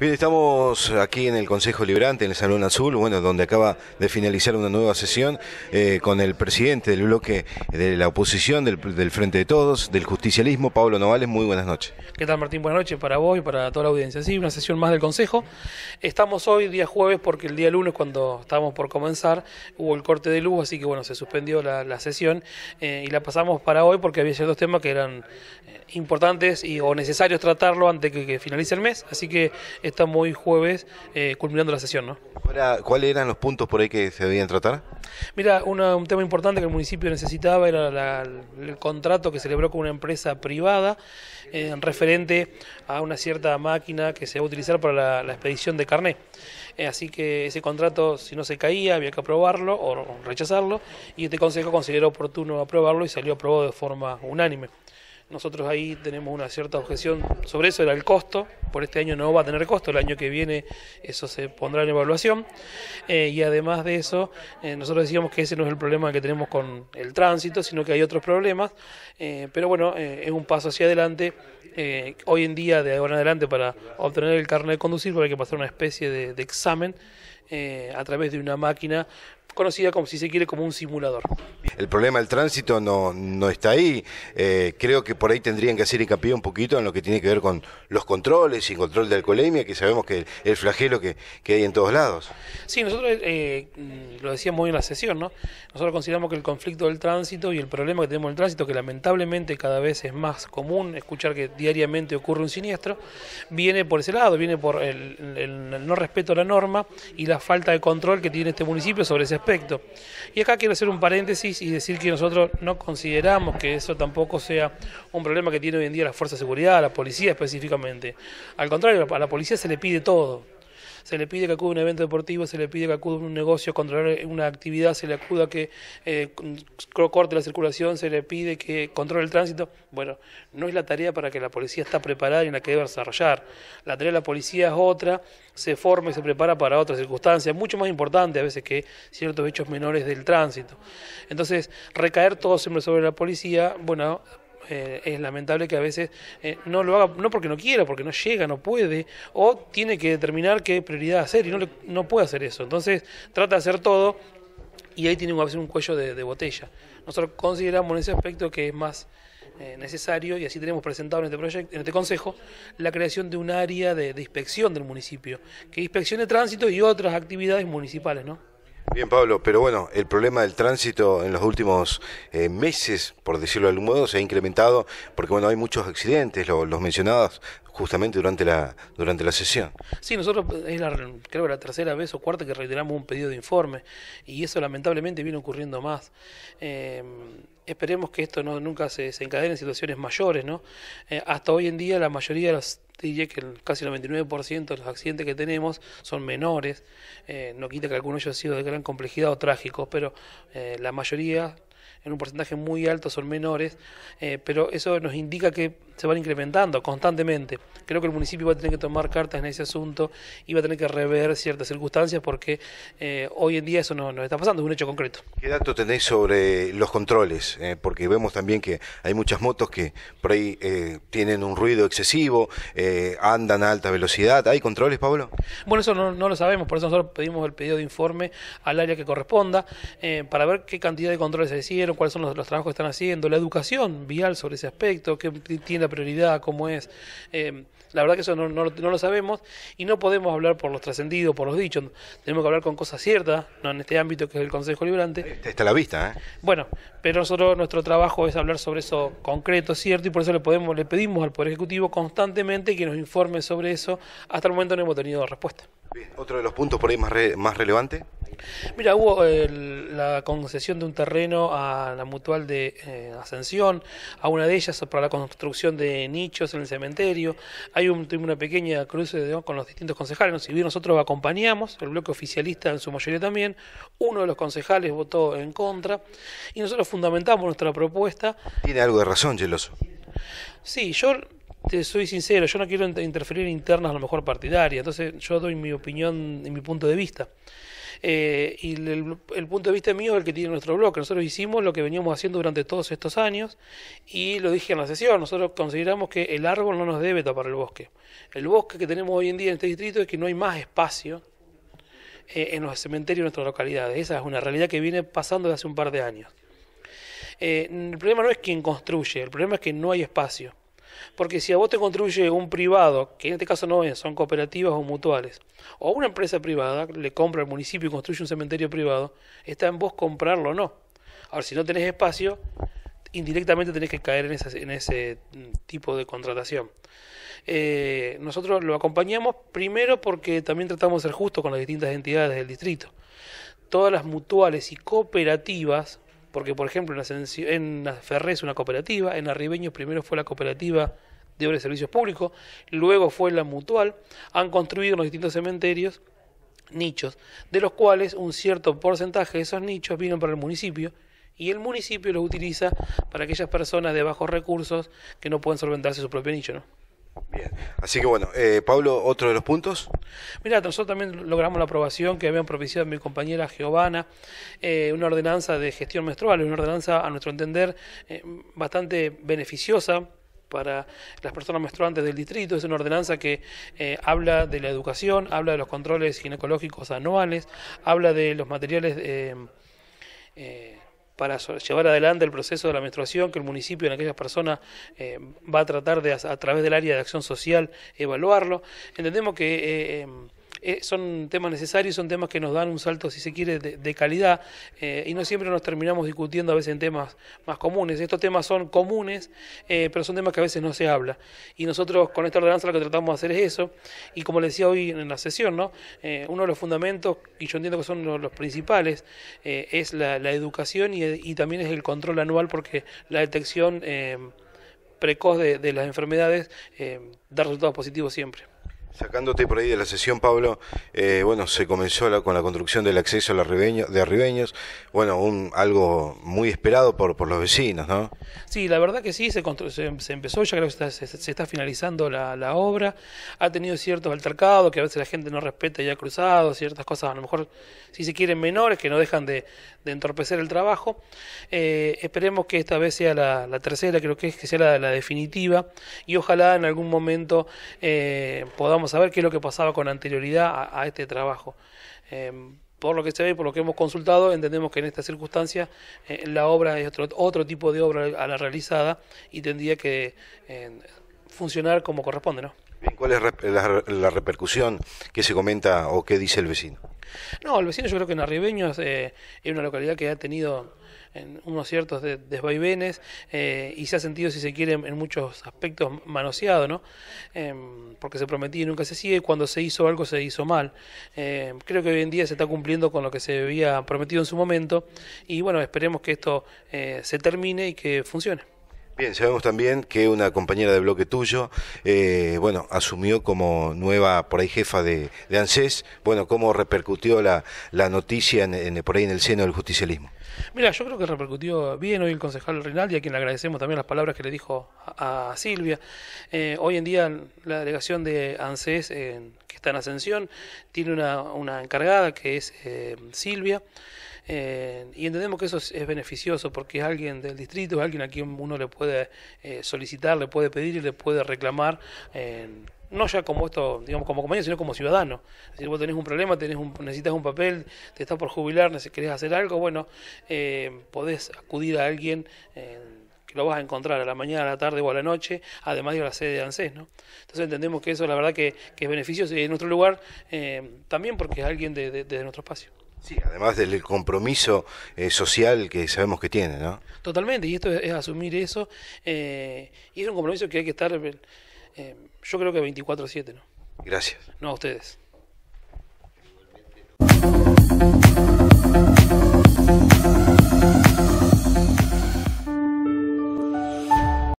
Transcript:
Bien, estamos aquí en el Consejo Liberante, en el Salón Azul, bueno, donde acaba de finalizar una nueva sesión eh, con el presidente del bloque de la oposición, del, Frente de Todos, del justicialismo, Pablo Novales. Muy buenas noches. ¿Qué tal, Martín? Buenas noches para vos y para toda la audiencia. Sí, una sesión más del Consejo. Estamos hoy, día jueves, porque el día lunes, cuando estábamos por comenzar, hubo el corte de luz, así que bueno, se suspendió la, sesión eh, y la pasamos para hoy porque había ciertos temas que eran eh, importantes y, o necesarios tratarlo antes que, que finalice el mes. Así que estamos hoy jueves eh, culminando la sesión. ¿no? ¿Cuáles eran los puntos por ahí que se debían tratar? Mira, un tema importante que el municipio necesitaba era el contrato que celebró con una empresa privada en eh, referente a una cierta máquina que se va a utilizar para la, expedición de carné. Eh, así que ese contrato, si no se caía, había que aprobarlo o rechazarlo y este consejo consideró oportuno aprobarlo y salió aprobado de forma unánime. Nosotros ahí tenemos una cierta objeción sobre eso, era el costo. Por este año no va a tener costo, el año que viene eso se pondrá en evaluación. Eh, y además de eso, eh, nosotros decíamos que ese no es el problema que tenemos con el tránsito, sino que hay otros problemas. Eh, pero bueno, es un paso hacia adelante. hoy en día, de ahora en adelante, para obtener el carnet de conducir, pues hay que pasar una especie de, examen. a través de una máquina conocida como si se quiere como un simulador. El problema del tránsito no, no está ahí. Eh, creo que por ahí tendrían que hacer hincapié un poquito en lo que tiene que ver con los controles y control de alcoholemia, que sabemos que el flagelo que, hay en todos lados. Sí, nosotros eh, mm, lo decíamos hoy en la sesión, ¿no? Nosotros consideramos que el conflicto del tránsito y el problema que tenemos en el tránsito, que lamentablemente cada vez es más común escuchar que diariamente ocurre un siniestro, viene por ese lado, viene por el, no respeto a la norma y la falta de control que tiene este municipio sobre ese y acá quiero hacer un paréntesis y decir que nosotros no consideramos que eso tampoco sea un problema que tiene hoy en día la Fuerza de Seguridad, la policía específicamente. Al contrario, a la policía se le pide todo se le pide que acude a un evento deportivo, se le pide que acude a un negocio, controlar una actividad, se le acuda que eh, corte la circulación, se le pide que controle el tránsito. Bueno, no es la tarea para que la policía está preparada y en la que debe desarrollar. La tarea de la policía es otra, se forma y se prepara para otras circunstancias, mucho más importantes a veces que ciertos hechos menores del tránsito. Entonces, recaer todo siempre sobre la policía, bueno, eh, es lamentable que a veces eh, no lo haga, no porque no quiera, porque no llega, no puede, o tiene que determinar qué prioridad hacer y no, no puede hacer eso. Entonces trata de hacer todo y ahí tiene a veces un cuello de, botella. Nosotros consideramos en ese aspecto que es más eh, necesario, y así tenemos presentado este en este, consejo, la creación de un área de, de inspección del municipio, que inspeccione tránsito y otras actividades municipales, ¿no? Bien, Pablo, pero bueno, el problema del tránsito en los últimos eh, meses, por decirlo de algún modo, se ha incrementado porque bueno, hay muchos accidentes, los mencionados justamente durante la durante la sesión. Sí, nosotros eh, es la, creo la tercera vez o cuarta que reiteramos un pedido de informe y eso lamentablemente viene ocurriendo más. Eh, Esperemos que esto no, nunca se, desencadene en situaciones mayores, ¿no? Eh, hasta hoy en día la mayoría de diría que casi el 99% de los accidentes que tenemos son menores, eh, no quita que algunos hayan sido de gran complejidad o trágicos, pero eh, la mayoría, en un porcentaje muy alto, son menores, pero eso nos indica que se van incrementando constantemente. Creo que el municipio va a tener que tomar cartas en ese asunto y va a tener que rever ciertas circunstancias porque eh, hoy en día eso no, está pasando, es un hecho concreto. ¿Qué datos tenéis sobre los controles? Eh, porque vemos también que hay muchas motos que por ahí eh, tienen un ruido excesivo, andan a alta velocidad. ¿Hay controles, Pablo? Bueno, eso no, lo sabemos, por eso nosotros pedimos el pedido de informe al área que corresponda para ver qué cantidad de controles se hicieron, cuáles son los, trabajos que están haciendo, la educación vial sobre ese aspecto, qué tiene prioridad, cómo es. Em, la verdad que eso no, lo sabemos y no podemos hablar por los trascendidos, por los dichos. Tenemos que hablar con cosas ciertas, no en este ámbito que es el Consejo Librante. Está a la vista, ¿eh? Bueno, pero nosotros nuestro trabajo es hablar sobre eso concreto, cierto, y por eso le le pedimos al Poder Ejecutivo constantemente que nos informe sobre eso. Hasta el momento no hemos tenido respuesta otro de los puntos por ahí más, más relevante. Mira, hubo eh, la concesión de un terreno a la mutual de eh, Ascensión, a una de ellas para la construcción de nichos en el cementerio. Hay un, una pequeña cruce con los distintos concejales. Si bien nosotros acompañamos, el bloque oficialista en su mayoría también, uno de los concejales votó en contra y nosotros fundamentamos nuestra propuesta. Tiene algo de razón, Geloso. Sí, yo soy sincero, yo no quiero interferir en internas a lo mejor partidarias, entonces yo doy mi opinión y mi punto de vista. Eh, y el, punto de vista mío es el que tiene nuestro bloque. Nosotros hicimos lo que veníamos haciendo durante todos estos años y lo dije en la sesión. Nosotros consideramos que el árbol no nos debe tapar el bosque. El bosque que tenemos hoy en día en este distrito es que no hay más espacio eh, en los cementerios de nuestras localidades. Esa es una realidad que viene pasando desde hace un par de años. Eh, el problema no es quién construye, el problema es que no hay espacio. Porque si a vos te construye un privado, que en este caso no es, son cooperativas o mutuales, o una empresa privada le compra al municipio y construye un cementerio privado, está en vos comprarlo o no. Ahora, si no tenés espacio, indirectamente tenés que caer en, ese mm, tipo de contratación. Eh, nosotros lo acompañamos primero porque también tratamos de ser justos con las distintas entidades del distrito. Todas las mutuales y cooperativas porque, por ejemplo, en, Ferres es una cooperativa, en Arribeños primero fue la cooperativa de obras y servicios públicos, luego fue la mutual, han construido en los distintos cementerios nichos, de los cuales un cierto porcentaje de esos nichos vienen para el municipio y el municipio los utiliza para aquellas personas de bajos recursos que no pueden solventarse su propio nicho, ¿no? Bien, así que bueno, eh, Pablo, otro de los puntos. Mira, nosotros también logramos la aprobación que habían propiciado mi compañera Giovanna, eh, una ordenanza de gestión menstrual, una ordenanza a nuestro entender eh, bastante beneficiosa para las personas menstruantes del distrito. Es una ordenanza que habla de la educación, habla de los controles ginecológicos anuales, habla de los materiales para llevar adelante el proceso de la menstruación que el municipio en aquellas personas eh, va a tratar de, a, través del área de acción social, evaluarlo. Entendemos que... Eh, em, eh, son temas necesarios, son temas que nos dan un salto, si se quiere, de, calidad eh, y no siempre nos terminamos discutiendo a veces en temas más comunes. Estos temas son comunes, eh, pero son temas que a veces no se habla. Y nosotros con esta ordenanza lo que tratamos de hacer es eso. Y como les decía hoy en la sesión, ¿no? uno de los fundamentos, y yo entiendo que son los, principales, es la, educación y, también es el control anual porque la detección precoz de, las enfermedades da resultados positivos siempre. Sacándote por ahí de la sesión, Pablo, eh, bueno, se comenzó con la construcción del acceso a la ribeño, de Arribeños, bueno, un, algo muy esperado por, por los vecinos, ¿no? Sí, la verdad que sí, se, se, empezó, ya creo que se, está finalizando la, obra, ha tenido ciertos altercados que a veces la gente no respeta y ha cruzado, ciertas cosas a lo mejor, si se quieren, menores que no dejan de, entorpecer el trabajo. Eh, esperemos que esta vez sea la, tercera, creo que es que sea la, la definitiva y ojalá en algún momento eh, podamos saber qué es lo que pasaba con anterioridad a, este trabajo. Em, por lo que se ve y por lo que hemos consultado, entendemos que en esta circunstancia eh, la obra es otro, otro tipo de obra a la realizada y tendría que em, funcionar como corresponde, ¿no? Bien, ¿cuál es la, repercusión que se comenta o qué dice el vecino? No, el vecino yo creo que en Arribeños eh, es una localidad que ha tenido en unos ciertos desvaivenes eh, y se ha sentido, si se quiere, en, muchos aspectos manoseado, ¿no? Em, porque se prometía y nunca se sigue, cuando se hizo algo se hizo mal. Em, creo que hoy en día se está cumpliendo con lo que se había prometido en su momento y bueno, esperemos que esto eh, se termine y que funcione. Bien, sabemos también que una compañera de bloque tuyo, eh, bueno, asumió como nueva, por ahí, jefa de, ANSES. Bueno, ¿cómo repercutió la, noticia por ahí en el seno del justicialismo? Mira, yo creo que repercutió bien hoy el concejal Rinaldi, a quien le agradecemos también las palabras que le dijo a, Silvia. Eh, hoy en día la delegación de ANSES, eh, que está en ascensión, tiene una encargada que es Silvia. Eh, y entendemos que eso es, beneficioso porque es alguien del distrito, es alguien a quien uno le puede eh, solicitar, le puede pedir y le puede reclamar. Eh, no ya como esto, digamos, como compañero, sino como ciudadano. Si vos tenés un problema, tenés necesitas un papel, te estás por jubilar, querés hacer algo, bueno, podés acudir a alguien que lo vas a encontrar a la mañana, a la tarde o a la noche, además de la sede de ANSES. ¿no? Entonces entendemos que eso, la verdad, que, es beneficioso y en nuestro lugar también porque es alguien de, de nuestro espacio. Sí, además del compromiso eh, social que sabemos que tiene, ¿no? Totalmente, y esto es, asumir eso, eh, y es un compromiso que hay que estar, eh, yo creo que 24-7, ¿no? Gracias. No a ustedes.